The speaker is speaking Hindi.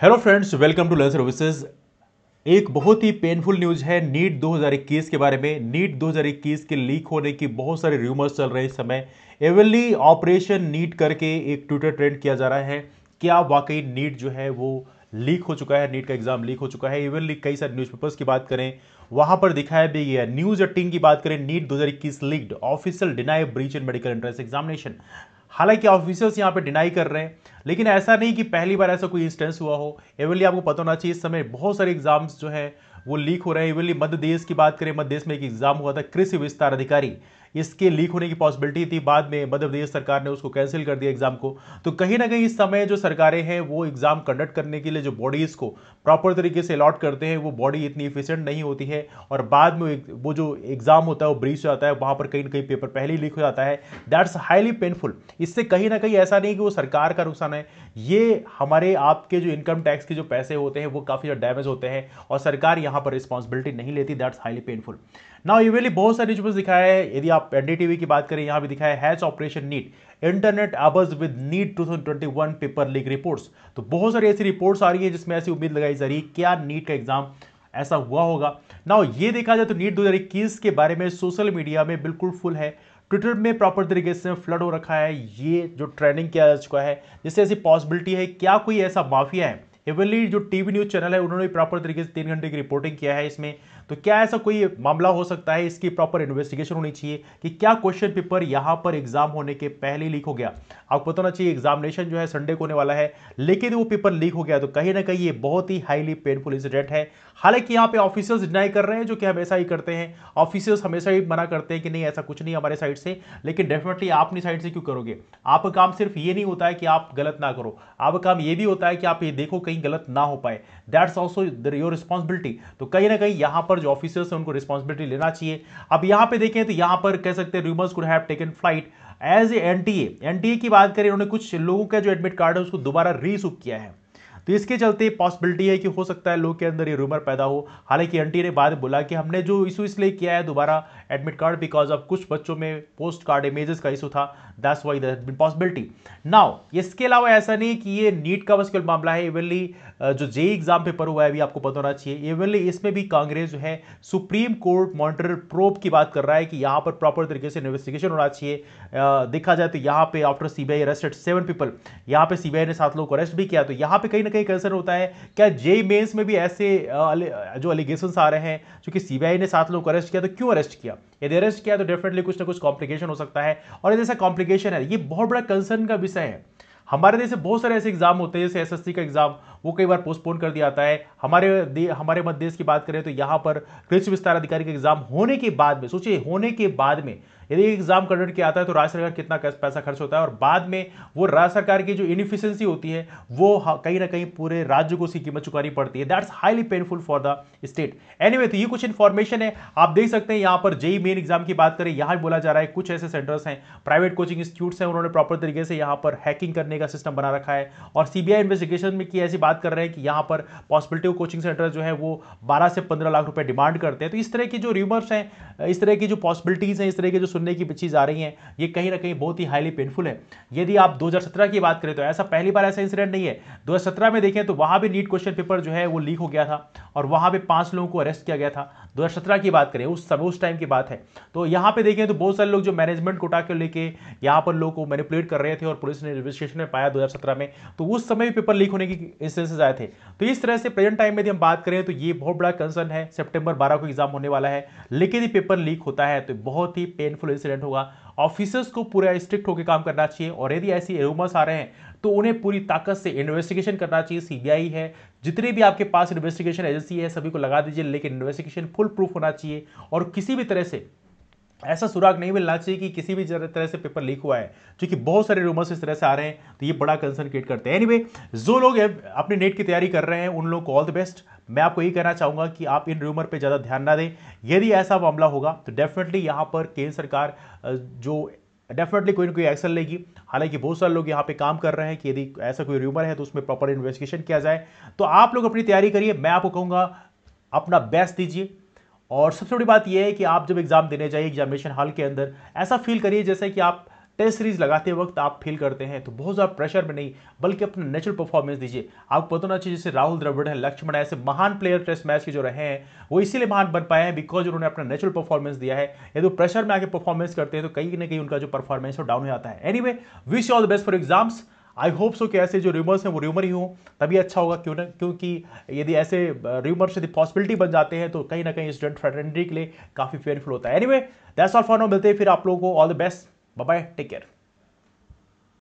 hello friends welcome to learn services एक बहुत ही पेनफुल न्यूज है नीट 2021 के बारे में नीट 2021 के लीक होने की बहुत सारे र्यूमर्स चल रहे इस समय एवली ऑपरेशन नीट करके एक ट्विटर ट्रेंड किया जा रहा है क्या वाकई नीट जो है वो लीक हो चुका है नीट का एग्जाम लीक हो चुका है इवनली कई सारे न्यूज़पेपर्स की बात करें वहां पर दिखाया भी गया न्यूज एटीन की बात करें नीट दो leaked official deny breach in medical entrance examination हालांकि ऑफिसर्स यहाँ पे डिनाई कर रहे हैं लेकिन ऐसा नहीं कि पहली बार ऐसा कोई इंस्टेंस हुआ हो एवनली आपको पता होना चाहिए इस समय बहुत सारे एग्जाम्स जो है वो लीक हो रहे हैं इवनली मध्य देश की बात करें मध्य देश में एक एग्जाम हुआ था कृषि विस्तार अधिकारी इसके लीक होने की पॉसिबिलिटी थी बाद में मध्य प्रदेश सरकार ने उसको कैंसिल कर दिया एग्जाम को तो कहीं ना कहीं इस समय जो सरकारें हैं वो एग्जाम कंडक्ट करने के लिए जो बॉडीज को प्रॉपर तरीके से अलॉट करते हैं वो बॉडी इतनी इफिशियंट नहीं होती है और बाद में वो जो एग्जाम होता है वो ब्रीच हो जाता है वहां पर कहीं ना कहीं पेपर पहले लीक हो जाता है दैट्स हाईली पेनफुल इससे कहीं ना कहीं ऐसा नहीं कि वो सरकार का नुकसान नुकसान है ये हमारे आपके जो इनकम टैक्स के जो पैसे होते हैं वो काफ़ी ज़्यादा डैमेज होते हैं और सरकार यहां पर रिस्पॉन्सिबिलिटी नहीं लेती दैट्स हाईली पेनफुल नाउ ये वेली बहुत सारे जो दिखाया है यदि आप एनडीटीवी की बात करें यहां भी दिखाया है हैच operation NEET internet abuzz with NEET 2021 paper leak reports तो बहुत सारी ऐसी रिपोर्ट्स आ रही है जिसमें ऐसी उम्मीद लगाई जा रही है क्या नीट का एग्जाम ऐसा हुआ होगा ना ये देखा जाए तो नीट 2021 के बारे में सोशल मीडिया में बिल्कुल फुल है ट्विटर में प्रॉपर तरीके से फ्लड हो रखा है ये जो ट्रेंडिंग किया जा चुका है जिससे ऐसी पॉसिबिलिटी है क्या कोई ऐसा माफिया है हेवनली जो टीवी न्यूज चैनल है उन्होंने प्रॉपर तरीके से तीन घंटे की रिपोर्टिंग किया है इसमें तो क्या ऐसा कोई मामला हो सकता है इसकी प्रॉपर इन्वेस्टिगेशन होनी चाहिए कि क्या क्वेश्चन पेपर यहाँ पर एग्जाम होने के पहले लीक हो गया आपको बताना चाहिए एग्जामिनेशन जो है संडे को होने वाला है लेकिन वो पेपर लीक हो गया तो कहीं ना कहीं ये बहुत ही हाईली पेनफुल इंसिडेंट है हालांकि यहाँ पे ऑफिसर्स डिनाई कर रहे हैं जो कि हमेशा ही करते हैं ऑफिसर्स हमेशा ही मना करते हैं कि नहीं ऐसा कुछ नहीं हमारे साइड से लेकिन डेफिनेटली आप अपनी साइड से क्यों करोगे आपका काम सिर्फ ये नहीं होता है कि आप गलत ना करो आपका काम ये भी होता है कि आप ये देखो कहीं कहीं गलत ना हो पाए दैट्स ऑल्सो योर रिस्पॉन्सिबिलिटी तो कहीं ना कहीं यहां पर जो ऑफिसर्स हैं उनको रिस्पॉन्सिबिलिटी लेना चाहिए अब यहां पे देखें तो यहां पर कह सकते हैं rumours could have taken flight as a NTA NTA की बात करें उन्होंने कुछ लोगों का जो एडमिट कार्ड है उसको दोबारा रीइशू किया है तो इसके चलते पॉसिबिलिटी है कि हो सकता है लोग के अंदर ये रूमर पैदा हो हालांकि एंटी ने बाद बोला कि हमने जो इशू इसलिए किया है दोबारा एडमिट कार्ड बिकॉज ऑफ कुछ बच्चों में पोस्ट कार्ड इमेजेस का इशू था that's why that been possibility now इसके अलावा ऐसा नहीं कि ये नीट का बस केवल मामला है इवनली जो जे एग्जाम पेपर हुआ है भी आपको पता होना चाहिए इवनली इसमें भी कांग्रेस जो है सुप्रीम कोर्ट मॉनिटर प्रोब की बात कर रहा है कि यहाँ पर प्रॉपर तरीके से इन्वेस्टिगेशन होना चाहिए देखा जाए तो यहाँ पे after CBI arrested seven people यहाँ पे सीबीआई ने सात लोगों को अरेस्ट भी किया तो यहाँ पे कहीं ना कहीं कंसर्न होता है क्या जे मेन्स में भी ऐसे जो एलिगेशन आ रहे हैं चूंकि सीबीआई ने सात लोग अरेस्ट किया तो क्यों अरेस्ट किया यदि अरेस्ट किया तो डेफिनेटली कुछ ना कुछ कॉम्प्लिकेशन हो सकता है और ऐसा कॉम्प्लिकेशन है ये बहुत बड़ा कंसर्न का विषय है हमारे देश में बहुत सारे ऐसे एग्जाम होते हैं जैसे एसएससी का एग्जाम वो कई बार पोस्टपोन कर दिया जाता है हमारे हमारे मध्य देश की बात करें तो यहाँ पर कृषि विस्तार अधिकारी का एग्जाम होने के बाद में सोचिए होने के बाद में यदि एग्जाम कंडक्ट किया आता है तो राज्य सरकार कितना पैसा खर्च होता है और बाद में वो राज्य सरकार की जो इनिफिशियंसी होती है वो कहीं ना कहीं पूरे राज्य को उसकी कीमत चुकानी पड़ती है that's highly painful for the state anyway तो ये कुछ इन्फॉर्मेशन है आप देख सकते हैं यहाँ पर जेई मेन एग्जाम की बात करें यहाँ बोला जा रहा है कुछ ऐसे सेंटर्स हैं प्राइवेट कोचिंग इंस्टीट्यूट्स हैं उन्होंने प्रॉपर तरीके से यहाँ पर हैकिंग करने का सिस्टम बना रखा है और सीबीआई इन्वेस्टिगेशन में की ऐसी बात बात कर रहे हैं कि यहाँ पर पॉसिबिलिटी कोचिंग सेंटर जो है वो बारह से पंद्रह लाख रुपये डिमांड करते हैं तो इस तरह की जो र्यूमर्स हैं इस तरह की जो पॉसिबिलिटीज़ हैं इस तरह की जो सुनने की चीज़ आ रही हैं ये कहीं ना कहीं बहुत ही हाईली पेनफुल है यदि आप दो की बात करें तो ऐसा पहली बार ऐसा इंसिडेंट नहीं है दो में देखें तो वहाँ भी नीट क्वेश्चन पेपर जो है वो लीक हो गया था और वहाँ पर पाँच लोगों को अरेस्ट किया गया था दो की बात करें उस समय उस टाइम की बात है तो यहाँ पर देखें तो बहुत सारे लोग जो मैनेजमेंट कोटा के लेके यहाँ पर लोगों को मैनिपुलेट कर रहे थे और पुलिस ने रजिस्ट्रेशन में पाया दो में तो उस समय भी पेपर लीक होने की इस एब्सेंसेज आए थे तो इस तरह से प्रेजेंट टाइम में यदि हम बात करें तो ये बहुत बड़ा कंसर्न है सितंबर 12 को एग्जाम होने वाला है लेकिन ये पेपर लीक होता है तो बहुत ही पेनफुल इंसिडेंट होगा ऑफिसर्स को पूरा स्ट्रिक्ट होकर काम करना चाहिए और यदि ऐसी रूमर्स आ रहे हैं तो उन्हें पूरी ताकत से इन्वेस्टिगेशन करना चाहिए सीबीआई है जितने भी आपके पास इन्वेस्टिगेशन एजेंसी है सभी को लगा दीजिए लेकिन इन्वेस्टिगेशन फुल प्रूफ होना चाहिए और किसी भी तरह से ऐसा सुराग नहीं मिलना चाहिए कि किसी भी तरह से पेपर लीक हुआ है क्योंकि बहुत सारे रूमर्स इस तरह से आ रहे हैं तो ये बड़ा कंसर्न क्रिएट करते हैं एनीवे anyway, जो लोग अपने नेट की तैयारी कर रहे हैं उन लोगों को ऑल द बेस्ट मैं आपको यही कहना चाहूंगा कि आप इन रूमर पे ज़्यादा ध्यान ना दें यदि ऐसा मामला होगा तो डेफिनेटली यहाँ पर केंद्र सरकार जो डेफिनेटली कोई ना कोई एक्शन लेगी हालांकि बहुत सारे लोग यहाँ पे काम कर रहे हैं कि यदि ऐसा कोई रूमर है तो उसमें प्रॉपर इन्वेस्टिगेशन किया जाए तो आप लोग अपनी तैयारी करिए मैं आपको कहूँगा अपना बेस्ट दीजिए और सबसे बड़ी बात यह है कि आप जब एग्ज़ाम देने जाइए एग्जामिनेशन हॉल के अंदर ऐसा फील करिए जैसे कि आप टेस्ट सीरीज लगाते वक्त आप फील करते हैं तो बहुत ज़्यादा प्रेशर में नहीं बल्कि अपना नेचुरल परफॉर्मेंस दीजिए आपको पता होना चाहिए जैसे राहुल द्रविड़ है लक्ष्मण ऐसे महान प्लेयर टेस्ट मैच के जो रहे हैं वो इसीलिए महान बन पाए हैं बिकॉज उन्होंने अपना नेचुरल परफॉर्मेंस दिया है यदि वो प्रेशर में आके परफॉर्मेंस करते हैं तो कहीं ना कहीं उनका जो परफॉर्मेंस है डाउन हो जाता है any wish all the best for exams I hope so कि ऐसे जो र्यूमर्स हैं वो र्यूमर ही हों तभी अच्छा होगा क्यों ना क्योंकि यदि ऐसे र्यूमर्स यदि पॉसिबिलिटी बन जाते हैं तो कहीं ना कहीं स्टूडेंट फ्रेटर्निटी के लिए काफ़ी फेयरफुल होता है way that's all for no मिलते हैं फिर आप लोगों को all the best bye take care